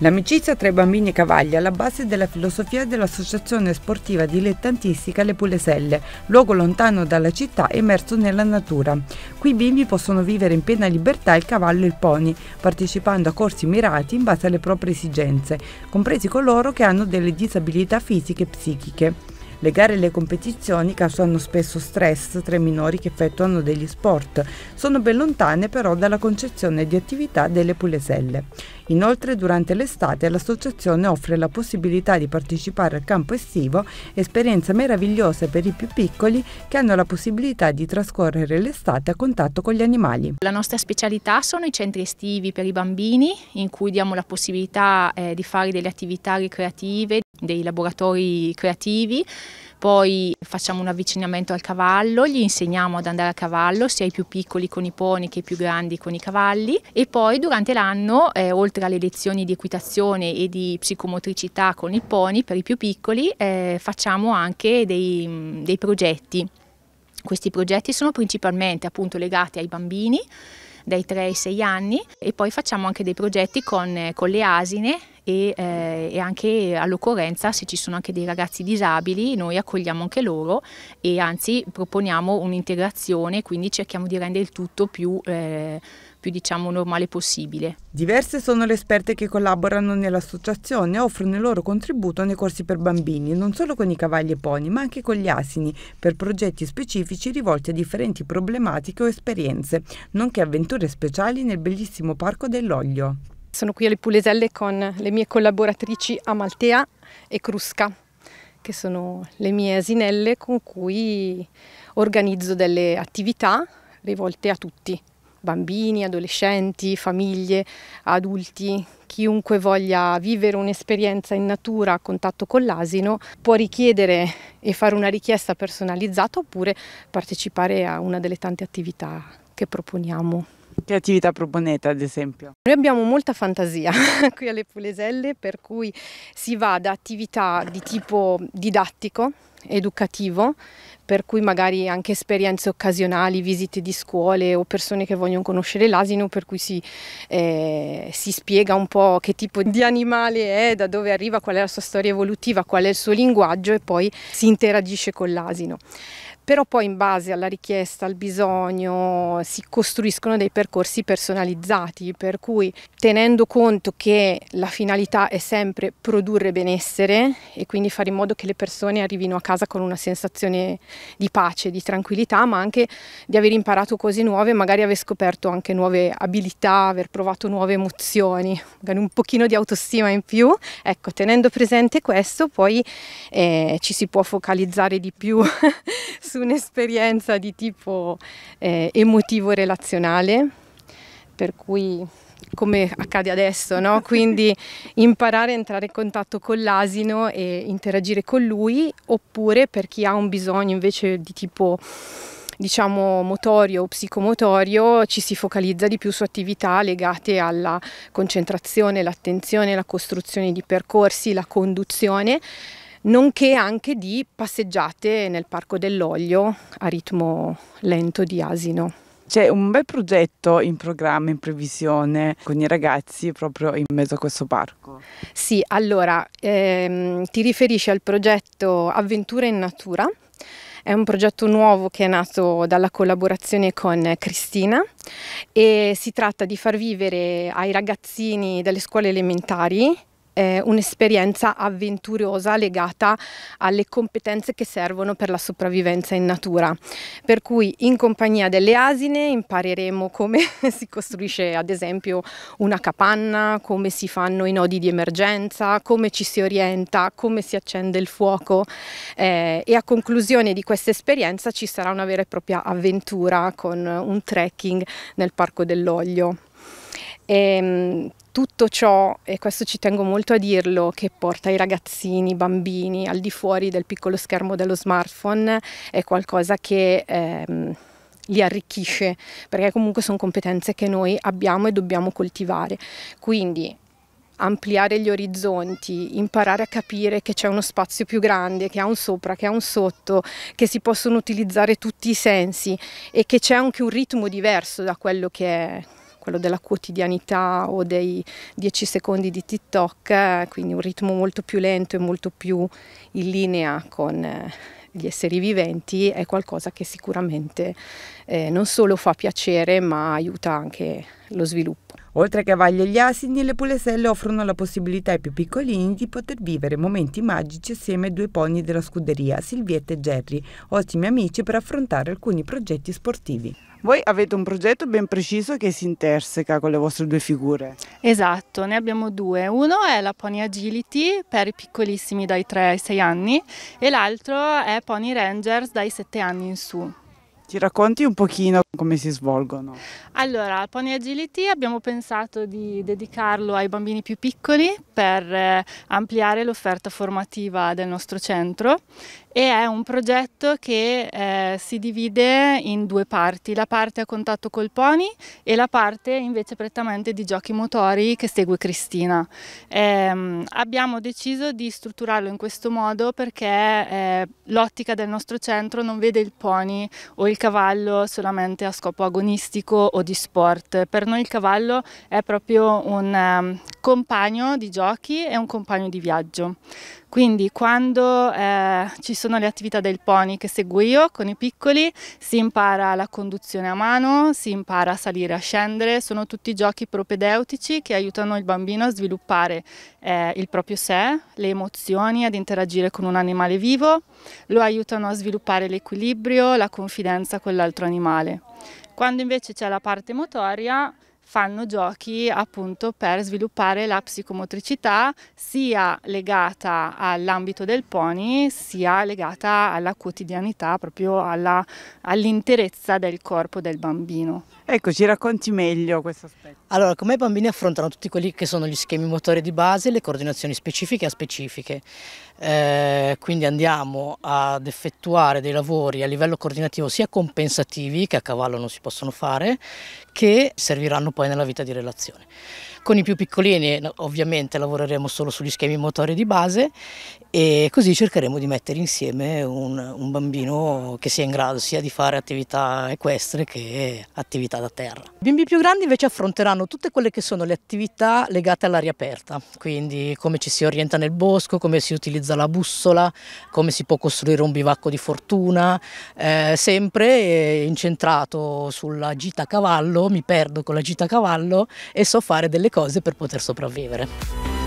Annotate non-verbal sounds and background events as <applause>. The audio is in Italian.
L'amicizia tra i bambini e i cavalli è alla base della filosofia dell'Associazione Sportiva Dilettantistica Le Puleselle, luogo lontano dalla città immerso nella natura. Qui i bimbi possono vivere in piena libertà il cavallo e il pony, partecipando a corsi mirati in base alle proprie esigenze, compresi coloro che hanno delle disabilità fisiche e psichiche. Le gare e le competizioni causano spesso stress tra i minori che effettuano degli sport, sono ben lontane però dalla concezione di attività delle puleselle. Inoltre durante l'estate l'associazione offre la possibilità di partecipare al campo estivo, esperienza meravigliosa per i più piccoli che hanno la possibilità di trascorrere l'estate a contatto con gli animali. La nostra specialità sono i centri estivi per i bambini in cui diamo la possibilità eh, di fare delle attività ricreative dei laboratori creativi poi facciamo un avvicinamento al cavallo, gli insegniamo ad andare a cavallo sia i più piccoli con i pony che i più grandi con i cavalli e poi durante l'anno eh, oltre alle lezioni di equitazione e di psicomotricità con i pony per i più piccoli eh, facciamo anche dei, dei progetti. Questi progetti sono principalmente appunto legati ai bambini dai 3 ai 6 anni e poi facciamo anche dei progetti con, eh, con le asine e, eh, e anche all'occorrenza se ci sono anche dei ragazzi disabili noi accogliamo anche loro e anzi proponiamo un'integrazione, quindi cerchiamo di rendere il tutto più... Eh, più diciamo normale possibile. Diverse sono le esperte che collaborano nell'associazione e offrono il loro contributo nei corsi per bambini, non solo con i cavalli e poni, ma anche con gli asini, per progetti specifici rivolti a differenti problematiche o esperienze, nonché avventure speciali nel bellissimo parco dell'Oglio. Sono qui alle Puleselle con le mie collaboratrici Amaltea e Crusca, che sono le mie asinelle con cui organizzo delle attività rivolte a tutti, bambini, adolescenti, famiglie, adulti, chiunque voglia vivere un'esperienza in natura a contatto con l'asino può richiedere e fare una richiesta personalizzata oppure partecipare a una delle tante attività che proponiamo. Che attività proponete ad esempio? Noi abbiamo molta fantasia <laughs> qui alle Puleselle per cui si va da attività di tipo didattico, educativo, per cui magari anche esperienze occasionali, visite di scuole o persone che vogliono conoscere l'asino, per cui si, eh, si, spiega un po' che tipo di animale è, da dove arriva, qual è la sua storia evolutiva, qual è il suo linguaggio e poi si interagisce con l'asino però poi in base alla richiesta, al bisogno si costruiscono dei percorsi personalizzati, per cui tenendo conto che la finalità è sempre produrre benessere e quindi fare in modo che le persone arrivino a casa con una sensazione di pace, di tranquillità, ma anche di aver imparato cose nuove, magari aver scoperto anche nuove abilità, aver provato nuove emozioni, magari un pochino di autostima in più, ecco, tenendo presente questo poi eh, ci si può focalizzare di più <laughs> su su un'esperienza di tipo eh, emotivo-relazionale, per cui come accade adesso, no? <laughs> quindi imparare a entrare in contatto con l'asino e interagire con lui, oppure per chi ha un bisogno invece di tipo diciamo motorio o psicomotorio ci si focalizza di più su attività legate alla concentrazione, l'attenzione, la costruzione di percorsi, la conduzione nonché anche di passeggiate nel Parco dell'Olio a ritmo lento di asino. C'è un bel progetto in programma, in previsione, con i ragazzi proprio in mezzo a questo parco. Sì, allora, ehm, ti riferisci al progetto Avventure in Natura. È un progetto nuovo che è nato dalla collaborazione con Cristina e si tratta di far vivere ai ragazzini delle scuole elementari eh, un'esperienza avventurosa legata alle competenze che servono per la sopravvivenza in natura. Per cui in compagnia delle asine impareremo come <laughs> si costruisce ad esempio una capanna, come si fanno i nodi di emergenza, come ci si orienta, come si accende il fuoco eh, e a conclusione di questa esperienza ci sarà una vera e propria avventura con un trekking nel Parco dell'Oglio. E, ehm, tutto ciò, e questo ci tengo molto a dirlo, che porta i ragazzini, i bambini al di fuori del piccolo schermo dello smartphone è qualcosa che ehm, li arricchisce, perché comunque sono competenze che noi abbiamo e dobbiamo coltivare. Quindi ampliare gli orizzonti, imparare a capire che c'è uno spazio più grande, che ha un sopra, che ha un sotto, che si possono utilizzare tutti i sensi e che c'è anche un ritmo diverso da quello che è quello della quotidianità o dei 10 secondi di TikTok, eh, quindi un ritmo molto più lento e molto più in linea con eh, gli esseri viventi, è qualcosa che sicuramente eh, non solo fa piacere ma aiuta anche lo sviluppo. Oltre ai cavalli e agli asini, le puleselle offrono la possibilità ai più piccolini di poter vivere momenti magici assieme ai due pony della scuderia, Silvietta e Jerry, ottimi amici per affrontare alcuni progetti sportivi. Voi avete un progetto ben preciso che si interseca con le vostre due figure. Esatto, ne abbiamo due. Uno è la Pony Agility per i piccolissimi dai 3 ai 6 anni e l'altro è Pony Rangers dai 7 anni in su. Ti racconti un pochino come si svolgono? Allora, al Pony Agility abbiamo pensato di dedicarlo ai bambini più piccoli per eh, ampliare l'offerta formativa del nostro centro e è un progetto che eh, si divide in due parti, la parte a contatto col pony e la parte invece prettamente di giochi motori che segue Cristina. Eh, abbiamo deciso di strutturarlo in questo modo perché eh, l'ottica del nostro centro non vede il pony o il cavallo solamente a scopo agonistico o di sport, per noi il cavallo è proprio un ehm, compagno di giochi e un compagno di viaggio. Quindi quando eh, ci sono le attività del pony che seguo io con i piccoli, si impara la conduzione a mano, si impara a salire e a scendere, sono tutti giochi propedeutici che aiutano il bambino a sviluppare eh, il proprio sé, le emozioni, ad interagire con un animale vivo, lo aiutano a sviluppare l'equilibrio, la confidenza con l'altro animale. Quando invece c'è la parte motoria, fanno giochi appunto per sviluppare la psicomotricità sia legata all'ambito del pony sia legata alla quotidianità, proprio all'interezza del corpo del bambino. Ecco, ci racconti meglio questo aspetto. Allora, come i bambini affrontano tutti quelli che sono gli schemi motori di base, le coordinazioni specifiche a specifiche. Eh, quindi andiamo ad effettuare dei lavori a livello coordinativo sia compensativi, che a cavallo non si possono fare, che serviranno poi nella vita di relazione. Con i più piccolini eh, ovviamente lavoreremo solo sugli schemi motori di base e così cercheremo di mettere insieme un, un bambino che sia in grado sia di fare attività equestre che attività da terra. I bimbi più grandi invece affronteranno tutte quelle che sono le attività legate all'aria aperta, quindi come ci si orienta nel bosco, come si utilizza la bussola, come si può costruire un bivacco di fortuna, eh, sempre eh, incentrato sulla gita a cavallo, mi perdo con la gita a cavallo e so fare delle cose cose per poter sopravvivere.